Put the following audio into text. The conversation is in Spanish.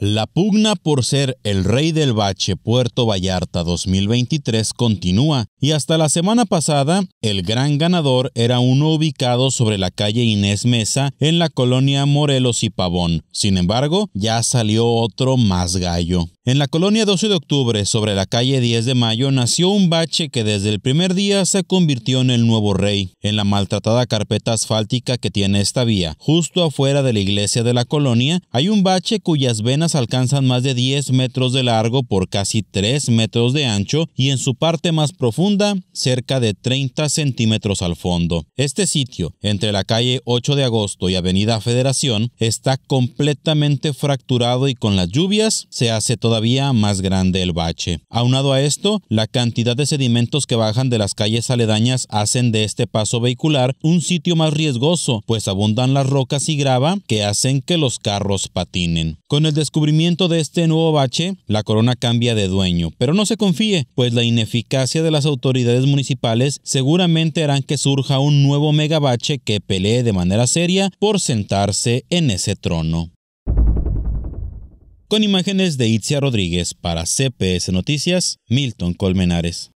La pugna por ser el rey del bache Puerto Vallarta 2023 continúa y hasta la semana pasada, el gran ganador era uno ubicado sobre la calle Inés Mesa en la colonia Morelos y Pavón. Sin embargo, ya salió otro más gallo. En la colonia 12 de octubre, sobre la calle 10 de mayo, nació un bache que desde el primer día se convirtió en el nuevo rey, en la maltratada carpeta asfáltica que tiene esta vía. Justo afuera de la iglesia de la colonia, hay un bache cuyas venas alcanzan más de 10 metros de largo por casi 3 metros de ancho y en su parte más profunda cerca de 30 centímetros al fondo. Este sitio, entre la calle 8 de agosto y Avenida Federación, está completamente fracturado y con las lluvias se hace todavía más grande el bache. Aunado a esto, la cantidad de sedimentos que bajan de las calles aledañas hacen de este paso vehicular un sitio más riesgoso, pues abundan las rocas y grava que hacen que los carros patinen. Con el descubrimiento de este nuevo bache, la corona cambia de dueño, pero no se confíe, pues la ineficacia de las autoridades municipales seguramente harán que surja un nuevo megabache que pelee de manera seria por sentarse en ese trono. Con imágenes de Itzia Rodríguez para CPS Noticias, Milton Colmenares.